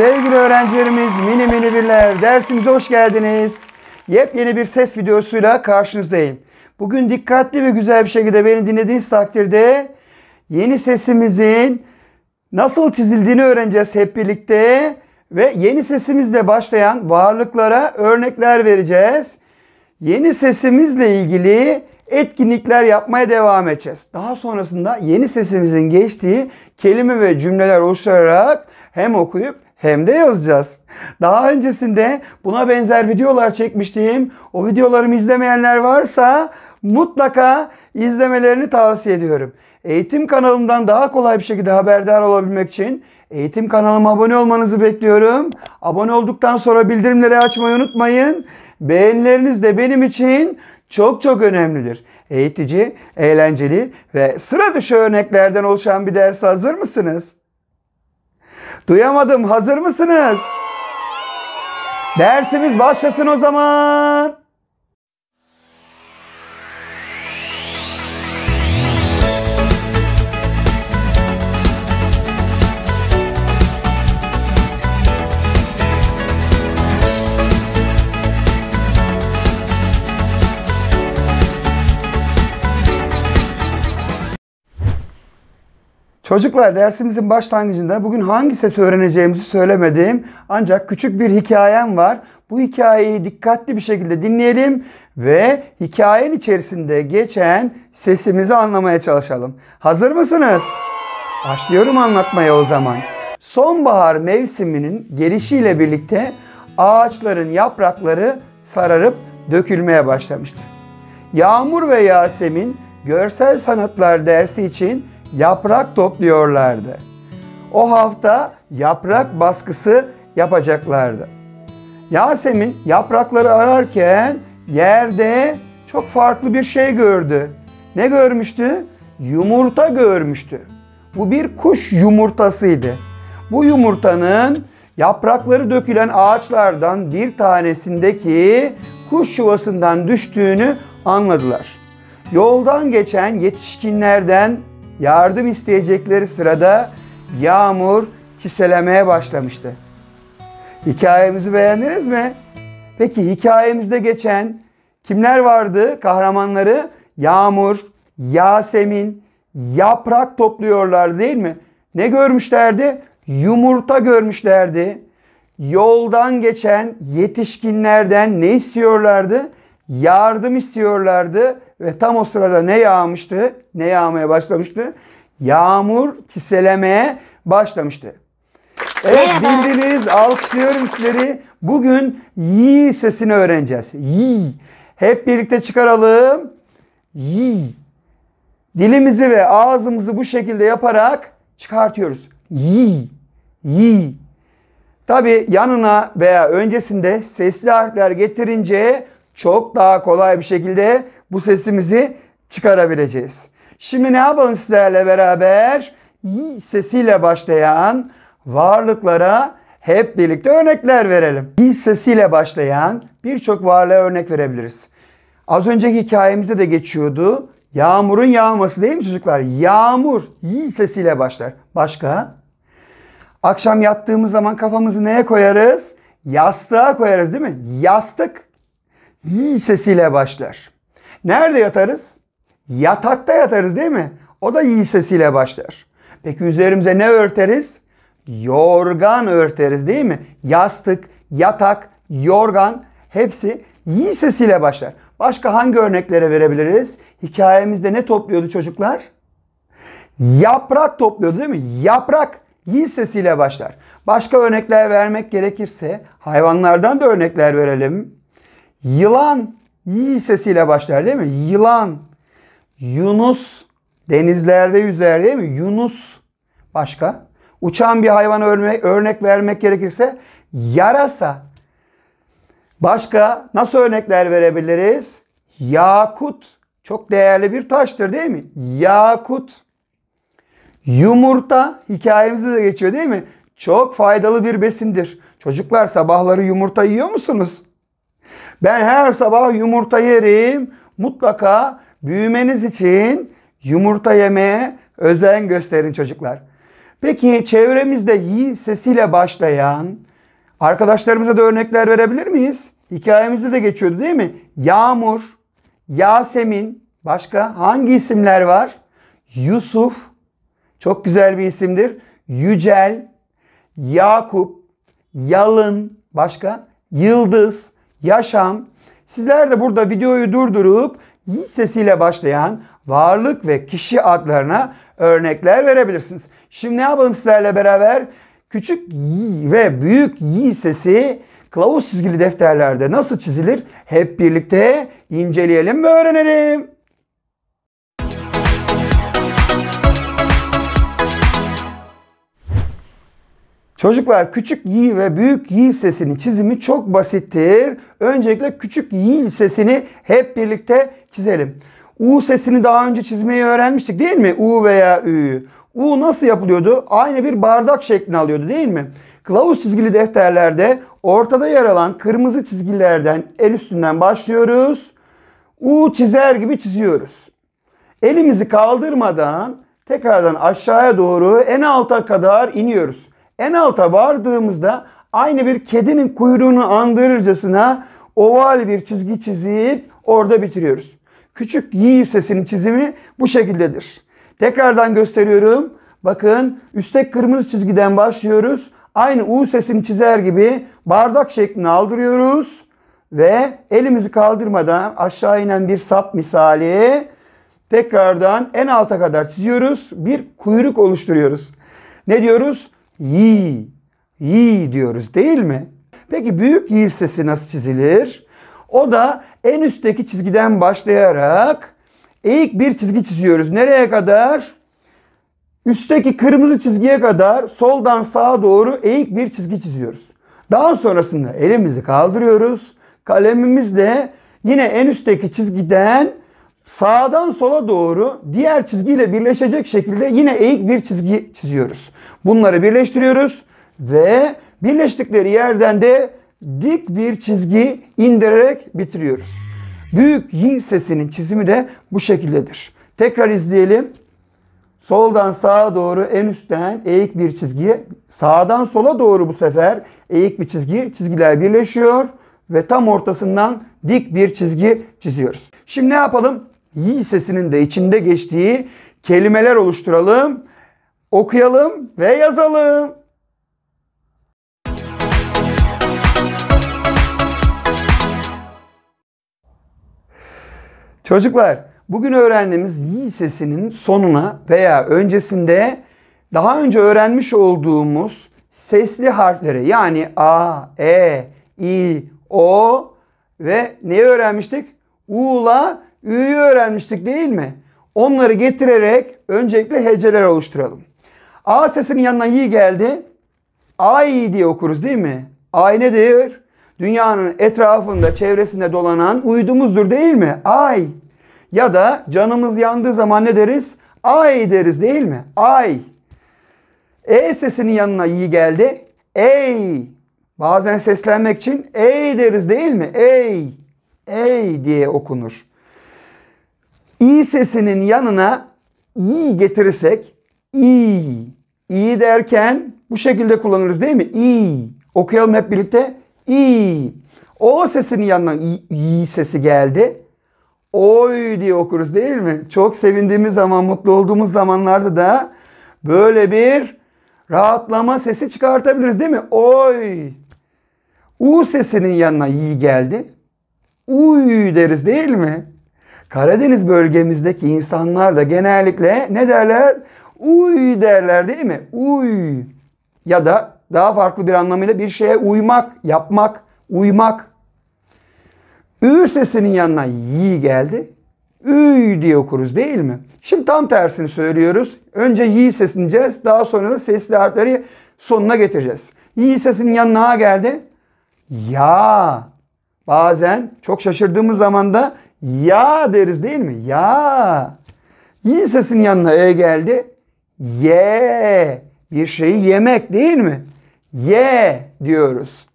Sevgili öğrencilerimiz, mini mini birler, dersimize hoş geldiniz. Yepyeni bir ses videosuyla karşınızdayım. Bugün dikkatli ve güzel bir şekilde beni dinlediğiniz takdirde yeni sesimizin nasıl çizildiğini öğreneceğiz hep birlikte ve yeni sesimizle başlayan varlıklara örnekler vereceğiz. Yeni sesimizle ilgili etkinlikler yapmaya devam edeceğiz. Daha sonrasında yeni sesimizin geçtiği kelime ve cümleler oluşturarak hem okuyup hem de yazacağız. Daha öncesinde buna benzer videolar çekmiştim. O videolarımı izlemeyenler varsa mutlaka izlemelerini tavsiye ediyorum. Eğitim kanalımdan daha kolay bir şekilde haberdar olabilmek için eğitim kanalıma abone olmanızı bekliyorum. Abone olduktan sonra bildirimleri açmayı unutmayın. Beğenileriniz de benim için çok çok önemlidir. Eğitici, eğlenceli ve sıra dışı örneklerden oluşan bir ders hazır mısınız? Duyamadım. Hazır mısınız? Dersimiz başlasın o zaman. Çocuklar dersimizin başlangıcında bugün hangi sesi öğreneceğimizi söylemedim. Ancak küçük bir hikayem var. Bu hikayeyi dikkatli bir şekilde dinleyelim ve hikayenin içerisinde geçen sesimizi anlamaya çalışalım. Hazır mısınız? Başlıyorum anlatmaya o zaman. Sonbahar mevsiminin gelişiyle birlikte ağaçların yaprakları sararıp dökülmeye başlamıştı. Yağmur ve Yasemin görsel sanatlar dersi için yaprak topluyorlardı. O hafta yaprak baskısı yapacaklardı. Yasemin yaprakları ararken yerde çok farklı bir şey gördü. Ne görmüştü? Yumurta görmüştü. Bu bir kuş yumurtasıydı. Bu yumurtanın yaprakları dökülen ağaçlardan bir tanesindeki kuş yuvasından düştüğünü anladılar. Yoldan geçen yetişkinlerden yardım isteyecekleri sırada yağmur çiselemeye başlamıştı. Hikayemizi beğendiniz mi? Peki hikayemizde geçen kimler vardı kahramanları? Yağmur, Yasemin, yaprak topluyorlar değil mi? Ne görmüşlerdi? Yumurta görmüşlerdi. Yoldan geçen yetişkinlerden ne istiyorlardı? Yardım istiyorlardı ve tam o sırada ne yağmıştı? Ne yağmaya başlamıştı? Yağmur çiselemeye başlamıştı. Evet bildiniz alkışlıyorum sizleri. Bugün yi sesini öğreneceğiz. Yi. Hep birlikte çıkaralım. Yi. Dilimizi ve ağzımızı bu şekilde yaparak çıkartıyoruz. Yi. Yi. Tabi yanına veya öncesinde sesli harfler getirince çok daha kolay bir şekilde bu sesimizi çıkarabileceğiz. Şimdi ne yapalım sizlerle beraber? Sesiyle başlayan varlıklara hep birlikte örnekler verelim. İ sesiyle başlayan birçok varlığa örnek verebiliriz. Az önceki hikayemizde de geçiyordu. Yağmurun yağması değil mi çocuklar? Yağmur yi sesiyle başlar. Başka? Akşam yattığımız zaman kafamızı neye koyarız? Yastığa koyarız değil mi? Yastık yi sesiyle başlar. Nerede yatarız? Yatakta yatarız değil mi? O da yi sesiyle başlar. Peki üzerimize ne örteriz? Yorgan örteriz değil mi? Yastık, yatak, yorgan hepsi yi sesiyle başlar. Başka hangi örneklere verebiliriz? Hikayemizde ne topluyordu çocuklar? Yaprak topluyordu değil mi? Yaprak yi sesiyle başlar. Başka örnekler vermek gerekirse hayvanlardan da örnekler verelim. Yılan Yi sesiyle başlar değil mi? Yılan, Yunus, denizlerde yüzer değil mi? Yunus başka. Uçan bir hayvan örnek, örnek vermek gerekirse yarasa. Başka nasıl örnekler verebiliriz? Yakut çok değerli bir taştır değil mi? Yakut. Yumurta hikayemizde de geçiyor değil mi? Çok faydalı bir besindir. Çocuklar sabahları yumurta yiyor musunuz? Ben her sabah yumurta yerim. Mutlaka büyümeniz için yumurta yemeye özen gösterin çocuklar. Peki çevremizde yi sesiyle başlayan arkadaşlarımıza da örnekler verebilir miyiz? Hikayemizde de geçiyordu değil mi? Yağmur, Yasemin, başka hangi isimler var? Yusuf, çok güzel bir isimdir. Yücel, Yakup, Yalın, başka Yıldız, yaşam. Sizler de burada videoyu durdurup yiğit sesiyle başlayan varlık ve kişi adlarına örnekler verebilirsiniz. Şimdi ne yapalım sizlerle beraber? Küçük y ve büyük y sesi kılavuz çizgili defterlerde nasıl çizilir? Hep birlikte inceleyelim ve öğrenelim. Çocuklar küçük y ve büyük y sesinin çizimi çok basittir. Öncelikle küçük y sesini hep birlikte çizelim. U sesini daha önce çizmeyi öğrenmiştik değil mi? U veya Ü. U nasıl yapılıyordu? Aynı bir bardak şeklini alıyordu değil mi? Kılavuz çizgili defterlerde ortada yer alan kırmızı çizgilerden el üstünden başlıyoruz. U çizer gibi çiziyoruz. Elimizi kaldırmadan tekrardan aşağıya doğru en alta kadar iniyoruz. En alta vardığımızda aynı bir kedinin kuyruğunu andırırcasına oval bir çizgi çizip orada bitiriyoruz. Küçük y sesinin çizimi bu şekildedir. Tekrardan gösteriyorum. Bakın üstteki kırmızı çizgiden başlıyoruz. Aynı U sesini çizer gibi bardak şeklini aldırıyoruz. Ve elimizi kaldırmadan aşağı inen bir sap misali tekrardan en alta kadar çiziyoruz. Bir kuyruk oluşturuyoruz. Ne diyoruz? yi, yi diyoruz değil mi? Peki büyük yi sesi nasıl çizilir? O da en üstteki çizgiden başlayarak eğik bir çizgi çiziyoruz. Nereye kadar? Üstteki kırmızı çizgiye kadar soldan sağa doğru eğik bir çizgi çiziyoruz. Daha sonrasında elimizi kaldırıyoruz. Kalemimizle yine en üstteki çizgiden sağdan sola doğru diğer çizgiyle birleşecek şekilde yine eğik bir çizgi çiziyoruz. Bunları birleştiriyoruz ve birleştikleri yerden de dik bir çizgi indirerek bitiriyoruz. Büyük Y sesinin çizimi de bu şekildedir. Tekrar izleyelim. Soldan sağa doğru en üstten eğik bir çizgi. Sağdan sola doğru bu sefer eğik bir çizgi. Çizgiler birleşiyor ve tam ortasından dik bir çizgi çiziyoruz. Şimdi ne yapalım? yi sesinin de içinde geçtiği kelimeler oluşturalım, okuyalım ve yazalım. Çocuklar, bugün öğrendiğimiz yi sesinin sonuna veya öncesinde daha önce öğrenmiş olduğumuz sesli harflere yani a, e, i, o ve neyi öğrenmiştik? U'la ü'yü öğrenmiştik değil mi? Onları getirerek öncelikle heceler oluşturalım. A sesinin yanına yi geldi. Ay diye okuruz değil mi? Ay nedir? Dünyanın etrafında, çevresinde dolanan uydumuzdur değil mi? Ay. Ya da canımız yandığı zaman ne deriz? Ay deriz değil mi? Ay. E sesinin yanına yi geldi. Ey. Bazen seslenmek için ey deriz değil mi? Ey. Ey diye okunur i sesinin yanına i getirirsek i i derken bu şekilde kullanırız değil mi? i okuyalım hep birlikte i o sesinin yanına i, i sesi geldi. Oy diye okuruz değil mi? Çok sevindiğimiz zaman, mutlu olduğumuz zamanlarda da böyle bir rahatlama sesi çıkartabiliriz değil mi? Oy. U sesinin yanına i geldi. Uy deriz değil mi? Karadeniz bölgemizdeki insanlar da genellikle ne derler? Uy derler değil mi? Uy. Ya da daha farklı bir anlamıyla bir şeye uymak, yapmak, uymak. Ü sesinin yanına yi geldi. Üy diye okuruz değil mi? Şimdi tam tersini söylüyoruz. Önce yi sesineceğiz. Daha sonra da sesli harfleri sonuna getireceğiz. Yi sesinin yanına ha geldi. Ya. Bazen çok şaşırdığımız zaman da ya deriz değil mi? Ya. Yin sesinin yanına e geldi. Ye. Bir şeyi yemek değil mi? Ye diyoruz.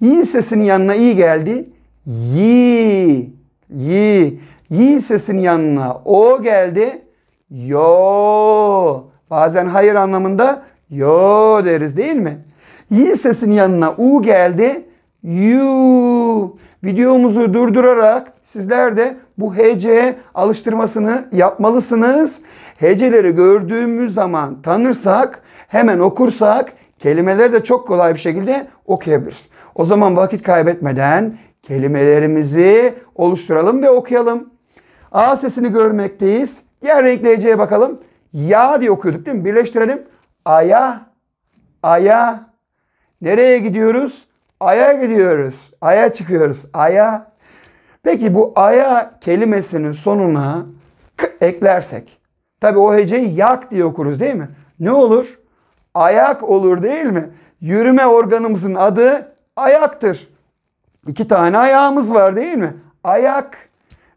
Yin sesinin yanına i geldi. Yi. Yi. Yi sesinin yanına o geldi. Yo. Bazen hayır anlamında yo deriz değil mi? Yi sesinin yanına u geldi. You Videomuzu durdurarak sizler de bu hece alıştırmasını yapmalısınız. Heceleri gördüğümüz zaman tanırsak, hemen okursak kelimeleri de çok kolay bir şekilde okuyabiliriz. O zaman vakit kaybetmeden kelimelerimizi oluşturalım ve okuyalım. A sesini görmekteyiz. Diğer renkli heceye bakalım. Ya diye okuyorduk değil mi? Birleştirelim. Aya, aya. Nereye gidiyoruz? Ay'a gidiyoruz. Ay'a çıkıyoruz. Ay'a. Peki bu Ay'a kelimesinin sonuna k eklersek. Tabi o heceyi yak diye okuruz değil mi? Ne olur? Ayak olur değil mi? Yürüme organımızın adı ayaktır. İki tane ayağımız var değil mi? Ayak.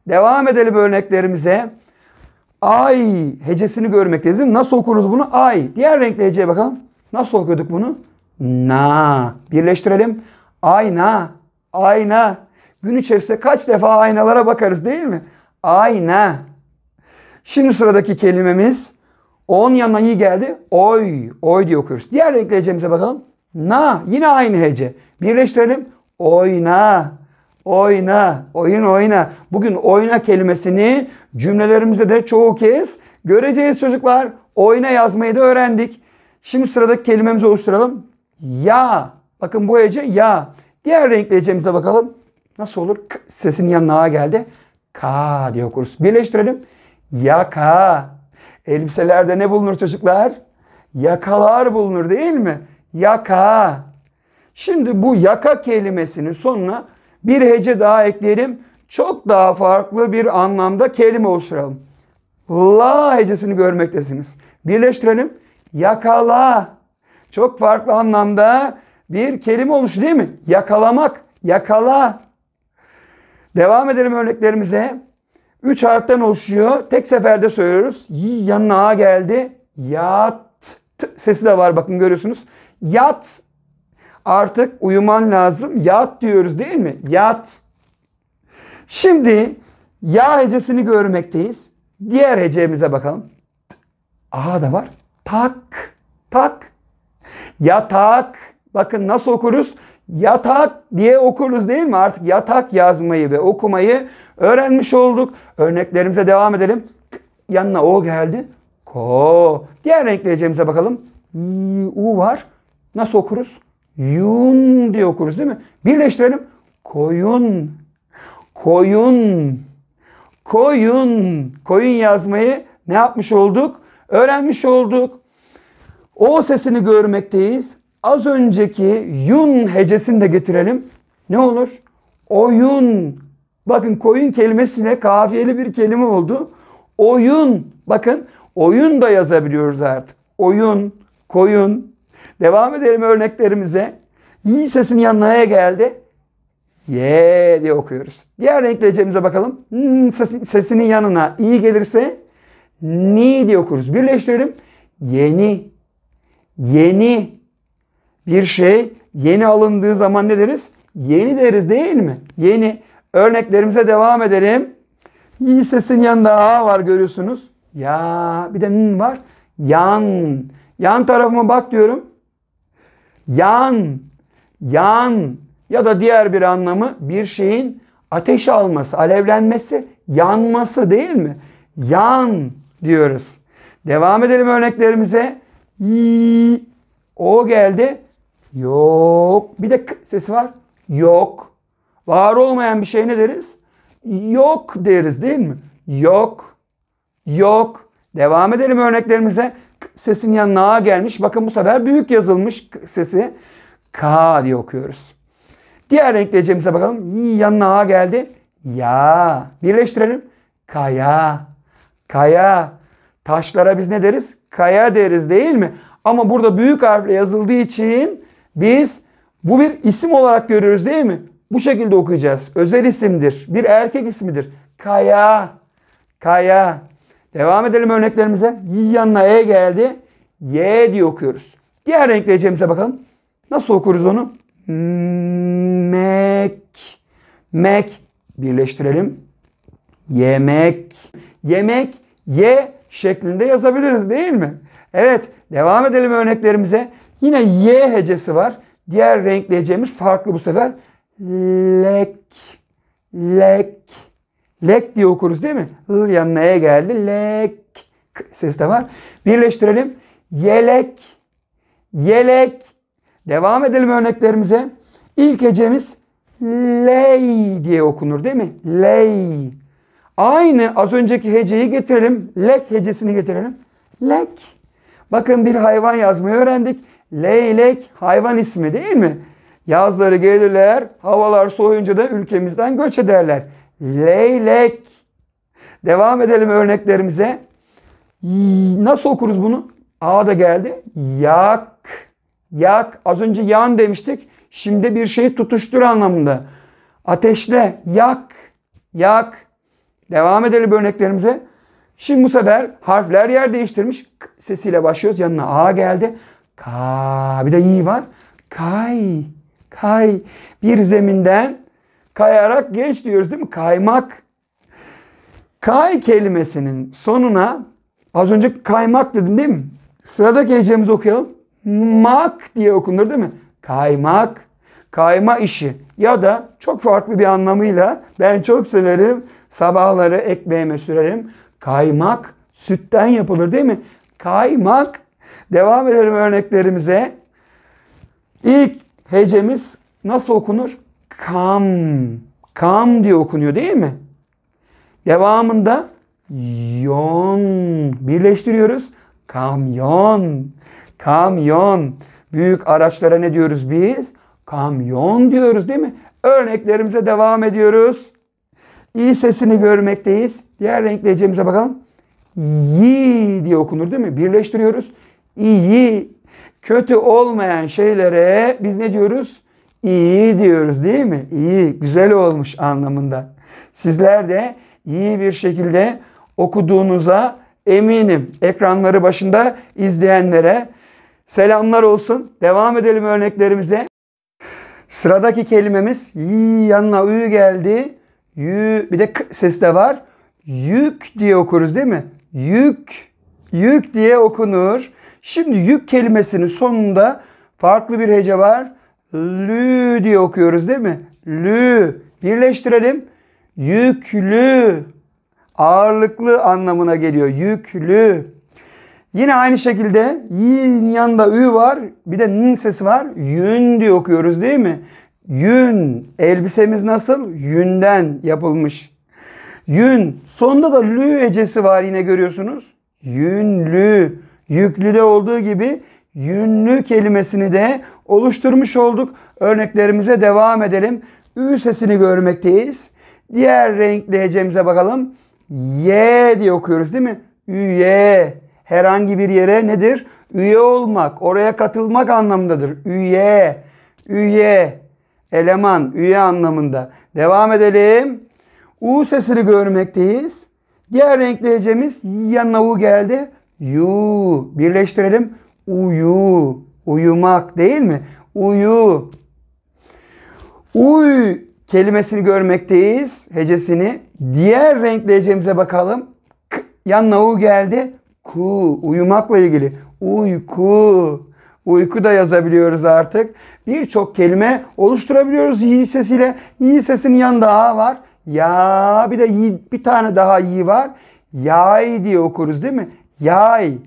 Devam edelim örneklerimize. Ay hecesini görmekteyiz Nasıl okuruz bunu? Ay. Diğer renkli heceye bakalım. Nasıl okuyorduk bunu? Na. Birleştirelim. Ayna, ayna. Gün içerisinde kaç defa aynalara bakarız değil mi? Ayna. Şimdi sıradaki kelimemiz on yanına iyi geldi. Oy, oy diye okuyoruz. Diğer renkli hecemize bakalım. Na, yine aynı hece. Birleştirelim. Oyna, oyna, oyun oyna. Bugün oyna kelimesini cümlelerimizde de çoğu kez göreceğiz çocuklar. Oyna yazmayı da öğrendik. Şimdi sıradaki kelimemizi oluşturalım. Ya, Bakın bu hece ya. Diğer renkli hecemize bakalım. Nasıl olur? K sesinin yanına A geldi. k diye okuruz. Birleştirelim. Yaka. Elbiselerde ne bulunur çocuklar? Yakalar bulunur değil mi? Yaka. Şimdi bu yaka kelimesinin sonuna bir hece daha ekleyelim. Çok daha farklı bir anlamda kelime oluşturalım. La hecesini görmektesiniz. Birleştirelim. Yakala. Çok farklı anlamda bir kelime olmuş değil mi? Yakalamak, yakala. Devam edelim örneklerimize. Üç harften oluşuyor. Tek seferde söylüyoruz. Y yanına A geldi. Yat. T sesi de var bakın görüyorsunuz. Yat. Artık uyuman lazım. Yat diyoruz değil mi? Yat. Şimdi ya hecesini görmekteyiz. Diğer hecemize bakalım. A da var. Tak. Tak. Yatak. Bakın nasıl okuruz? Yatak diye okuruz değil mi? Artık yatak yazmayı ve okumayı öğrenmiş olduk. Örneklerimize devam edelim. Yanına o geldi. Ko. Diğer renkleyeceğimize bakalım. U var. Nasıl okuruz? Yun diye okuruz değil mi? Birleştirelim. Koyun. Koyun. Koyun. Koyun yazmayı ne yapmış olduk? Öğrenmiş olduk. O sesini görmekteyiz az önceki yun hecesini de getirelim. Ne olur? Oyun. Bakın koyun kelimesine kafiyeli bir kelime oldu. Oyun. Bakın oyun da yazabiliyoruz artık. Oyun, koyun. Devam edelim örneklerimize. Y sesinin yanına ye geldi. Y diye okuyoruz. Diğer renkleyeceğimize bakalım. Hmm, sesinin yanına iyi gelirse ni diye okuruz. Birleştirelim. Yeni, yeni, bir şey yeni alındığı zaman ne deriz? Yeni deriz değil mi? Yeni. Örneklerimize devam edelim. İyi sesin yanında A var görüyorsunuz. Ya bir de N var. Yan. Yan tarafıma bak diyorum. Yan. Yan. Ya da diğer bir anlamı bir şeyin ateş alması, alevlenmesi, yanması değil mi? Yan diyoruz. Devam edelim örneklerimize. İ, o geldi. Yok. Bir de k sesi var. Yok. Var olmayan bir şey ne deriz? Yok deriz değil mi? Yok. Yok. Devam edelim örneklerimize. K sesin yanına A gelmiş. Bakın bu sefer büyük yazılmış k sesi. K diye okuyoruz. Diğer renkleyeceğimize bakalım. Yanına A geldi. Ya. Birleştirelim. Kaya. Kaya. Taşlara biz ne deriz? Kaya deriz değil mi? Ama burada büyük harfle yazıldığı için biz bu bir isim olarak görüyoruz değil mi? Bu şekilde okuyacağız. Özel isimdir. Bir erkek ismidir. Kaya. Kaya. Devam edelim örneklerimize. Y yanına E geldi. Y diye okuyoruz. Diğer renkleyeceğimize bakalım. Nasıl okuruz onu? Mek. Mek. Birleştirelim. Yemek. Yemek. Y şeklinde yazabiliriz değil mi? Evet. Devam edelim örneklerimize. Yine Y hecesi var. Diğer renkli hecemiz farklı bu sefer. Lek, lek, lek diye okuruz değil mi? L yanına E geldi. Lek ses de var. Birleştirelim. Yelek, yelek. Devam edelim örneklerimize. İlk hecemiz ley diye okunur değil mi? Ley. Aynı az önceki heceyi getirelim. Lek hecesini getirelim. Lek. Bakın bir hayvan yazmayı öğrendik. Leylek hayvan ismi değil mi? Yazları gelirler, havalar soğuyunca da ülkemizden göç ederler. Leylek. Devam edelim örneklerimize. Nasıl okuruz bunu? A da geldi. Yak. Yak. Az önce yan demiştik. Şimdi bir şeyi tutuştur anlamında. Ateşle. Yak. Yak. Devam edelim örneklerimize. Şimdi bu sefer harfler yer değiştirmiş. K sesiyle başlıyoruz. Yanına A geldi. Ka bir de i var. Kay. Kay. Bir zeminden kayarak genç diyoruz değil mi? Kaymak. Kay kelimesinin sonuna az önce kaymak dedim değil mi? Sıradaki hecemizi okuyalım. Mak diye okunur değil mi? Kaymak. Kayma işi ya da çok farklı bir anlamıyla ben çok severim sabahları ekmeğime sürerim. Kaymak sütten yapılır değil mi? Kaymak Devam edelim örneklerimize. İlk hecemiz nasıl okunur? Kam. Kam diye okunuyor değil mi? Devamında yon birleştiriyoruz. Kamyon. Kamyon. Büyük araçlara ne diyoruz biz? Kamyon diyoruz değil mi? Örneklerimize devam ediyoruz. İyi sesini görmekteyiz. Diğer renkli hecemize bakalım. Yi diye okunur değil mi? Birleştiriyoruz iyi, kötü olmayan şeylere biz ne diyoruz? İyi diyoruz değil mi? İyi, güzel olmuş anlamında. Sizler de iyi bir şekilde okuduğunuza eminim. Ekranları başında izleyenlere selamlar olsun. Devam edelim örneklerimize. Sıradaki kelimemiz yi yanına ü geldi. Yü bir de k ses de var. Yük diye okuruz değil mi? Yük. Yük diye okunur. Şimdi yük kelimesinin sonunda farklı bir hece var. Lü diye okuyoruz değil mi? Lü. Birleştirelim. Yüklü. Ağırlıklı anlamına geliyor. Yüklü. Yine aynı şekilde yi'nin yanında ü var. Bir de n sesi var. Yün diye okuyoruz değil mi? Yün. Elbisemiz nasıl? Yünden yapılmış. Yün. Sonunda da lü hecesi var yine görüyorsunuz. Yünlü yüklüde olduğu gibi yünlü kelimesini de oluşturmuş olduk. Örneklerimize devam edelim. Ü sesini görmekteyiz. Diğer renkli hecemize bakalım. Y diye okuyoruz değil mi? Üye. Herhangi bir yere nedir? Üye olmak, oraya katılmak anlamındadır. Üye, üye, eleman, üye anlamında. Devam edelim. U sesini görmekteyiz. Diğer renkli hecemiz yanına U geldi yu birleştirelim. Uyu, uyumak değil mi? Uyu. Uy kelimesini görmekteyiz. Hecesini. Diğer renkleyeceğimize bakalım. K yanına u geldi. Ku uyumakla ilgili. Uyku. Uyku da yazabiliyoruz artık. Birçok kelime oluşturabiliyoruz yi sesiyle. Yi sesinin yanında a var. Ya bir de yi, bir tane daha yi var. Yay diye okuruz değil mi? Yay.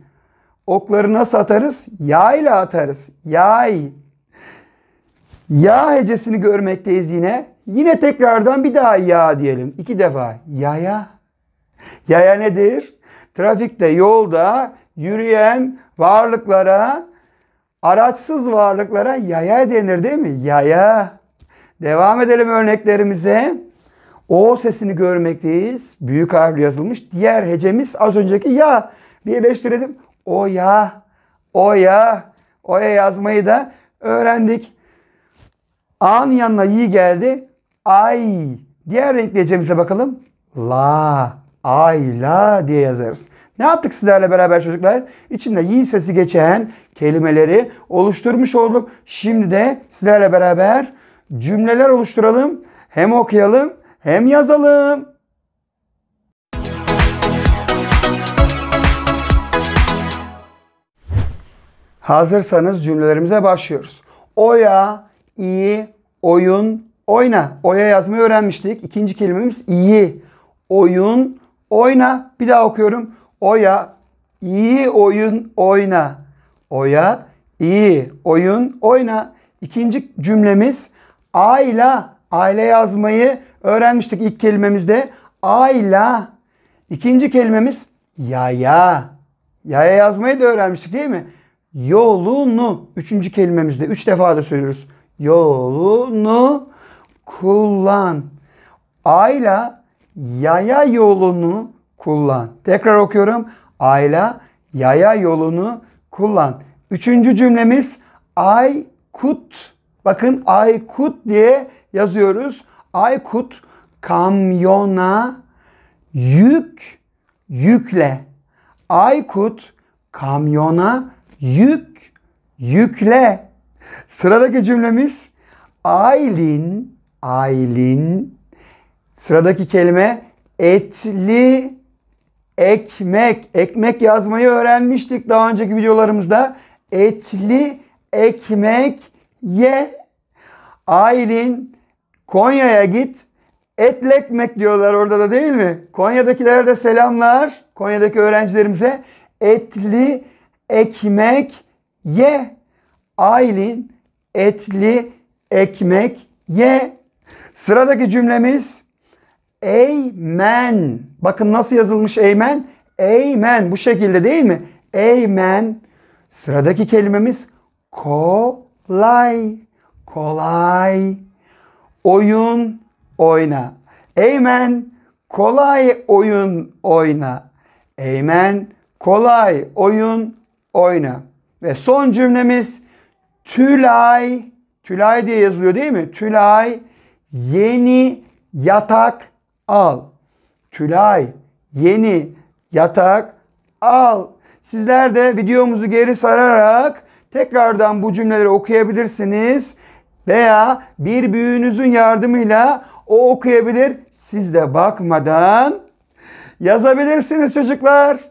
Okları nasıl atarız? Ya ile atarız. Yay. Ya hecesini görmekteyiz yine. Yine tekrardan bir daha ya diyelim. İki defa. Yaya. Yaya nedir? Trafikte, yolda yürüyen varlıklara, araçsız varlıklara yaya denir değil mi? Yaya. Devam edelim örneklerimize. O sesini görmekteyiz. Büyük harfle yazılmış. Diğer hecemiz az önceki ya. Bir eleştirelim. Oya, oya, oya yazmayı da öğrendik. A'nın yanına iyi geldi. Ay. Diğer renkleyeceğimize bakalım. La, ay, la diye yazarız. Ne yaptık sizlerle beraber çocuklar? İçinde yi sesi geçen kelimeleri oluşturmuş olduk. Şimdi de sizlerle beraber cümleler oluşturalım. Hem okuyalım hem yazalım. Hazırsanız cümlelerimize başlıyoruz. Oya, iyi, oyun, oyna. Oya yazmayı öğrenmiştik. İkinci kelimemiz iyi. Oyun, oyna. Bir daha okuyorum. Oya, iyi oyun, oyna. Oya, iyi oyun, oyna. İkinci cümlemiz ayla. Aile yazmayı öğrenmiştik ilk kelimemizde. Ayla. İkinci kelimemiz yaya. Yaya yazmayı da öğrenmiştik değil mi? yolunu üçüncü kelimemizde üç defadır söylüyoruz. Yolunu kullan. Ayla yaya yolunu kullan. Tekrar okuyorum. Ayla yaya yolunu kullan. Üçüncü cümlemiz Aykut. Bakın Aykut diye yazıyoruz. Aykut kamyona yük yükle. Aykut kamyona Yük, yükle. Sıradaki cümlemiz Aylin, Aylin. Sıradaki kelime etli ekmek. Ekmek yazmayı öğrenmiştik daha önceki videolarımızda. Etli ekmek ye. Aylin Konya'ya git. Etli ekmek diyorlar orada da değil mi? Konya'dakilere de selamlar. Konya'daki öğrencilerimize etli ekmek ekmek ye. Aylin etli ekmek ye. Sıradaki cümlemiz Eymen. Bakın nasıl yazılmış Eymen? Eymen bu şekilde değil mi? Eymen. Sıradaki kelimemiz kolay. Kolay. Oyun oyna. Eymen kolay oyun oyna. Eymen kolay oyun oyna. Ve son cümlemiz Tülay, Tülay diye yazılıyor değil mi? Tülay yeni yatak al. Tülay yeni yatak al. Sizler de videomuzu geri sararak tekrardan bu cümleleri okuyabilirsiniz veya bir büyüğünüzün yardımıyla o okuyabilir. Siz de bakmadan yazabilirsiniz çocuklar.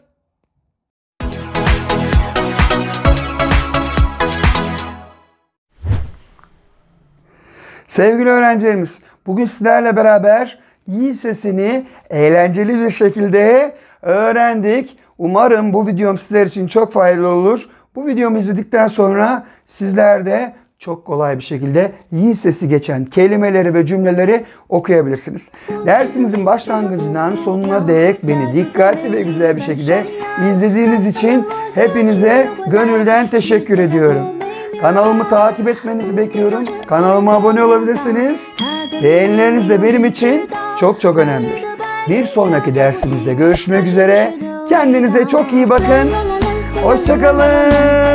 Sevgili öğrencilerimiz, bugün sizlerle beraber yin sesini eğlenceli bir şekilde öğrendik. Umarım bu videom sizler için çok faydalı olur. Bu videomu izledikten sonra sizler de çok kolay bir şekilde yin sesi geçen kelimeleri ve cümleleri okuyabilirsiniz. Dersimizin başlangıcından sonuna dek beni dikkatli ve güzel bir şekilde izlediğiniz için hepinize gönülden teşekkür ediyorum. Kanalımı takip etmenizi bekliyorum. Kanalıma abone olabilirsiniz. Beğenileriniz de benim için çok çok önemli. Bir sonraki dersimizde görüşmek üzere. Kendinize çok iyi bakın. Hoşçakalın.